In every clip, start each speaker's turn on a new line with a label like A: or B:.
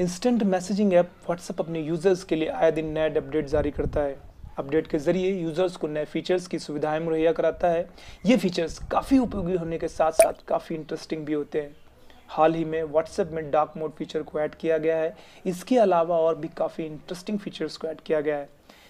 A: instant messaging app WhatsApp अपने users के लिए आए दिन नए अपडेट जारी करता है अपडेट के ज़रिए यूज़र्स को नए फीचर्स की सुविधाएं मुहैया कराता है ये फीचर्स काफ़ी उपयोगी होने के साथ साथ काफ़ी इंटरेस्टिंग भी होते हैं हाल ही में व्हाट्सएप में डार्क मोड फीचर को ऐड किया गया है इसके अलावा और भी काफ़ी इंटरेस्टिंग फीचर्स को ऐड किया गया है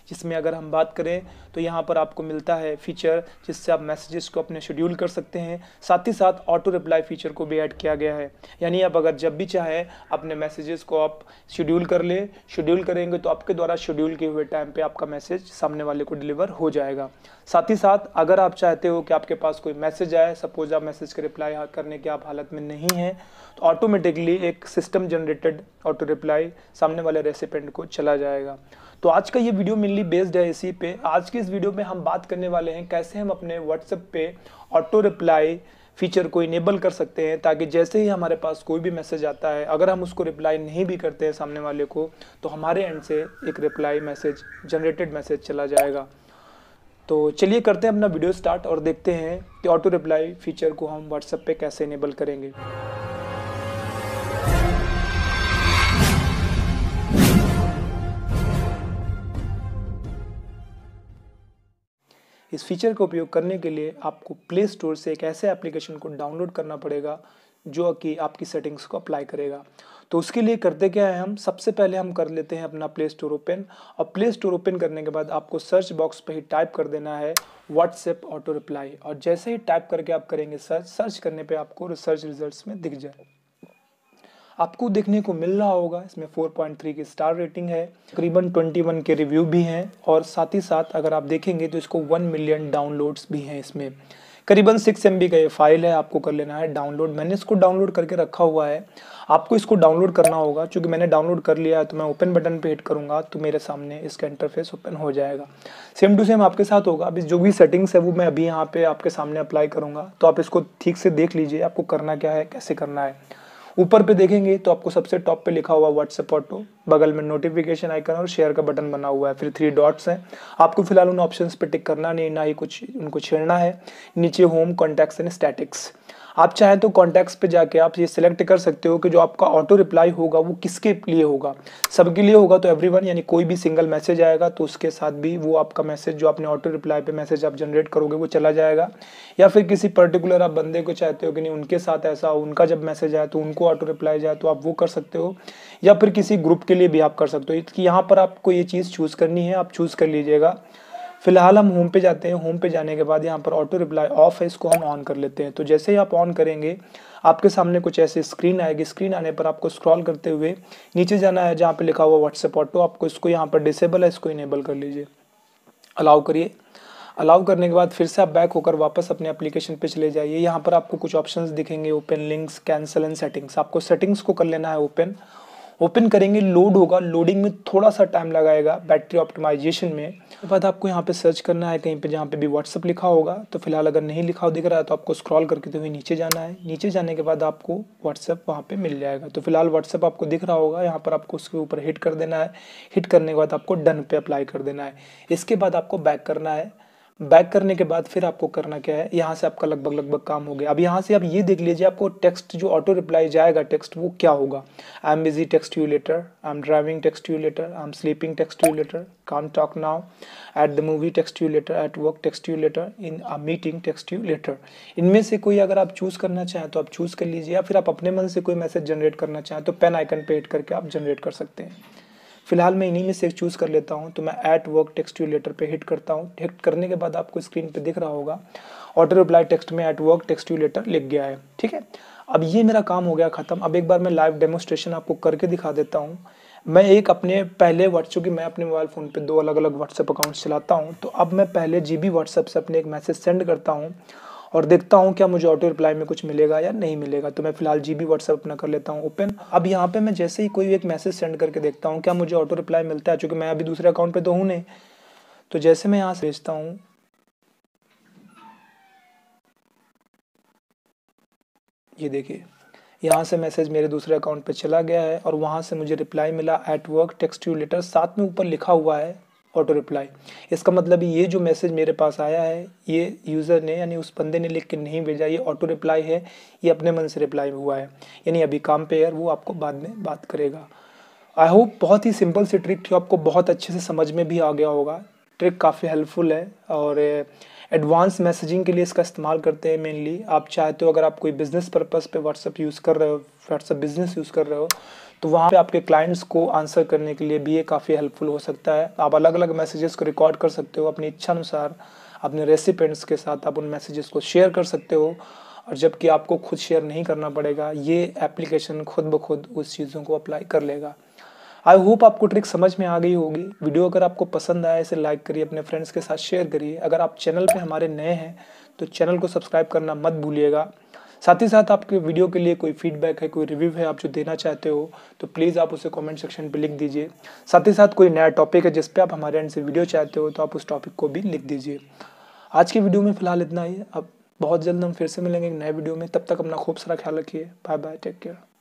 A: जिसमें अगर हम बात करें तो यहाँ पर आपको मिलता है फीचर जिससे आप मैसेजेस को अपने शेड्यूल कर सकते हैं साथ ही साथ ऑटो रिप्लाई फीचर को भी ऐड किया गया है यानी आप अगर जब भी चाहें अपने मैसेजेस को आप शेड्यूल कर लें शेड्यूल करेंगे तो आपके द्वारा शेड्यूल किए हुए टाइम पर आपका मैसेज सामने वाले को डिलीवर हो जाएगा साथ ही साथ अगर आप चाहते हो कि आपके पास कोई मैसेज आए सपोज आप मैसेज का रिप्लाई करने की आप हालत में नहीं हैं तो ऑटोमेटिकली एक system generated auto reply सामने वाले रेसिपेंट को चला जाएगा तो आज का ये वीडियो मेनली बेस्ड है इसी पे आज की इस वीडियो में हम बात करने वाले हैं कैसे हम अपने व्हाट्सएप पे ऑटो रिप्लाई फीचर को इनेबल कर सकते हैं ताकि जैसे ही हमारे पास कोई भी मैसेज आता है अगर हम उसको रिप्लाई नहीं भी करते हैं सामने वाले को तो हमारे एंड से एक रिप्लाई मैसेज जनरेटेड मैसेज चला जाएगा तो चलिए करते हैं अपना वीडियो स्टार्ट और देखते हैं कि ऑटो रिप्लाई फीचर को हम व्हाट्सएप पर कैसे इनेबल करेंगे इस फीचर का उपयोग करने के लिए आपको प्ले स्टोर से एक ऐसे एप्लीकेशन को डाउनलोड करना पड़ेगा जो कि आपकी सेटिंग्स को अप्लाई करेगा तो उसके लिए करते क्या है हम सबसे पहले हम कर लेते हैं अपना प्ले स्टोर ओपन और प्ले स्टोर ओपन करने के बाद आपको सर्च बॉक्स पर ही टाइप कर देना है व्हाट्सएप ऑटो रिप्लाई और जैसे ही टाइप करके आप करेंगे सर्च सर्च करने पे आपको रिसर्च रिजल्ट्स में दिख जाए आपको देखने को मिल रहा होगा इसमें 4.3 की स्टार रेटिंग है तकरीबन 21 के रिव्यू भी हैं और साथ ही साथ अगर आप देखेंगे तो इसको 1 मिलियन डाउनलोड्स भी हैं इसमें करीबन सिक्स एम का ये फाइल है आपको कर लेना है डाउनलोड मैंने इसको डाउनलोड करके रखा हुआ है आपको इसको डाउनलोड करना होगा क्योंकि मैंने डाउनलोड कर लिया है तो मैं ओपन बटन पे हिट करूँगा तो मेरे सामने इसका इंटरफेस ओपन हो जाएगा सेम टू सेम आपके साथ होगा अभी जो भी सेटिंग्स है वो मैं अभी यहाँ पे आपके सामने अप्लाई करूँगा तो आप इसको ठीक से देख लीजिए आपको करना क्या है कैसे करना है ऊपर पे देखेंगे तो आपको सबसे टॉप पे लिखा हुआ व्हाट्सएप ऑटो बगल में नोटिफिकेशन आइकन और शेयर का बटन बना हुआ है फिर थ्री डॉट्स हैं आपको फिलहाल उन ऑप्शंस पे टिक करना नहीं ना ही कुछ उनको छेड़ना है नीचे होम कॉन्टैक्ट्स एंड स्टैटिक्स आप चाहें तो कॉन्टैक्ट्स पे जाके आप ये सिलेक्ट कर सकते हो कि जो आपका ऑटो रिप्लाई होगा वो किसके लिए होगा सबके लिए होगा तो एवरीवन यानी कोई भी सिंगल मैसेज आएगा तो उसके साथ भी वो आपका मैसेज जो आपने ऑटो रिप्लाई पे मैसेज आप जनरेट करोगे वो चला जाएगा या फिर किसी पर्टिकुलर आप बंदे को चाहते हो कि नहीं उनके साथ ऐसा हो उनका जब मैसेज आए तो उनको ऑटो रिप्लाई जाए तो आप वो कर सकते हो या फिर किसी ग्रुप के लिए भी आप कर सकते हो कि यहाँ पर आपको ये चीज़ चूज़ करनी है आप चूज़ कर लीजिएगा फिलहाल हम होम पे जाते हैं होम पे जाने के बाद यहाँ पर ऑटो रिप्लाई ऑफ है इसको हम ऑन कर लेते हैं तो जैसे ही आप ऑन करेंगे आपके सामने कुछ ऐसे स्क्रीन आएगी स्क्रीन आने पर आपको स्क्रॉल करते हुए नीचे जाना है जहाँ पे लिखा हुआ व्हाट्सएप ऑटो आपको इसको यहाँ पर डिसेबल है इसको इनेबल कर लीजिए अलाउ करिए अलाउ करने के बाद फिर से आप बैक होकर वापस अपने एप्लीकेशन पे चले जाइए यहाँ पर आपको कुछ ऑप्शंस दिखेंगे open links cancel and settings आपको सेटिंग्स को कर लेना है ओपन ओपन करेंगे लोड होगा लोडिंग में थोड़ा सा टाइम लगाएगा बैटरी ऑप्टिमाइजेशन में उसके बाद आपको यहाँ पे सर्च करना है कहीं पे जहाँ पे भी व्हाट्सअप लिखा होगा तो फिलहाल अगर नहीं लिखा दिख रहा है तो आपको स्क्रॉल करके तो नीचे जाना है नीचे जाने के बाद आपको व्हाट्सअप वहाँ पर मिल जाएगा तो फिलहाल व्हाट्सअप आपको दिख रहा होगा यहाँ पर आपको उसके ऊपर हिट कर देना है हिट करने के बाद आपको डन पे अप्लाई कर देना है इसके बाद आपको बैक करना है बैक करने के बाद फिर आपको करना क्या है यहाँ से आपका लगभग लगभग काम हो गया अब यहाँ से आप ये देख लीजिए आपको टेक्स्ट जो ऑटो रिप्लाई जाएगा टेक्स्ट वो क्या होगा I am busy text you later I am driving text you later I am sleeping text you later can't talk now at the movie text you later at work text you later in a meeting text you later इनमें से कोई अगर आप choose करना चाहें तो आप choose कर लीजिए या फिर आप अपने मन से कोई मैसेज जनरेट करना चाहें तो पेन आइकन पे हिट करके आप जनरेट कर सकते हैं फिलहाल मैं इन्हीं में से चूज़ कर लेता हूँ तो मैं at work text you later पर हिट करता हूँ हिट करने के बाद आपको स्क्रीन पर दिख रहा होगा ऑर्डर रिप्लाई टेक्स्ट में at work text you later लिख गया है ठीक है अब ये मेरा काम हो गया ख़त्म अब एक बार मैं लाइव डेमोस्ट्रेशन आपको करके दिखा देता हूँ मैं एक अपने पहले व्हाट्सअप की मैं अपने मोबाइल फ़ोन पे दो अलग अलग व्हाट्सअप अकाउंट्स चलाता हूँ तो अब मैं पहले जी बी व्हाट्सअप से अपने एक मैसेज सेंड करता हूँ और देखता हूँ क्या मुझे ऑटो रिप्लाई में कुछ मिलेगा या नहीं मिलेगा तो मैं फिलहाल जी बी व्हाट्सअप अपना कर लेता हूँ ओपन अब यहाँ पे मैं जैसे ही कोई एक मैसेज सेंड करके देखता हूँ क्या मुझे ऑटो रिप्लाई मिलता है चूँकि मैं अभी दूसरे अकाउंट पर तो हूँ नहीं तो जैसे मैं यहाँ से भेजता हूँ ये देखिए यहाँ से मैसेज मेरे दूसरे अकाउंट पे चला गया है और वहाँ से मुझे रिप्लाई मिला at work text you later साथ में ऊपर लिखा हुआ है ऑटो रिप्लाई इसका मतलब ये जो मैसेज मेरे पास आया है ये यूज़र ने यानी उस बंदे ने लिख के नहीं भेजा ये ऑटो रिप्लाई है ये अपने मन से रिप्लाई हुआ है यानी अभी काम पे है वो आपको बाद में बात करेगा आई होप बहुत ही सिंपल सी ट्रिक थी आपको बहुत अच्छे से समझ में भी आ गया होगा ट्रिक काफ़ी हेल्पफुल है और एडवांस मैसेजिंग के लिए इसका इस्तेमाल करते हैं मेनली आप चाहते हो अगर आप कोई बिज़नेस पर्पज़ पे व्हाट्सअप यूज़ कर रहे हो व्हाट्सअप बिज़नेस यूज़ कर रहे हो तो वहाँ पे आपके क्लाइंट्स को आंसर करने के लिए भी ये काफ़ी हेल्पफुल हो सकता है आप अलग अलग मैसेजेस को रिकॉर्ड कर सकते हो अपनी इच्छा अनुसार अपने रेसिपेंट्स के साथ आप उन मैसेजेस को शेयर कर सकते हो और जबकि आपको खुद शेयर नहीं करना पड़ेगा ये एप्लीकेशन खुद ब खुद उस चीज़ों को अप्लाई कर लेगा आई होप आपको ट्रिक समझ में आ गई होगी वीडियो अगर आपको पसंद आया इसे लाइक करिए अपने फ्रेंड्स के साथ शेयर करिए अगर आप चैनल पर हमारे नए हैं तो चैनल को सब्सक्राइब करना मत भूलिएगा साथ ही साथ आपके वीडियो के लिए कोई फीडबैक है कोई रिव्यू है आप जो देना चाहते हो तो प्लीज़ आप उसे कमेंट सेक्शन पे लिख दीजिए साथ ही साथ कोई नया टॉपिक है जिस पे आप हमारे एंड से वीडियो चाहते हो तो आप उस टॉपिक को भी लिख दीजिए आज की वीडियो में फिलहाल इतना ही अब बहुत जल्द हम फिर से मिलेंगे एक नए वीडियो में तब तक अपना खूब सारा ख्याल रखिए बाय बाय टेक केयर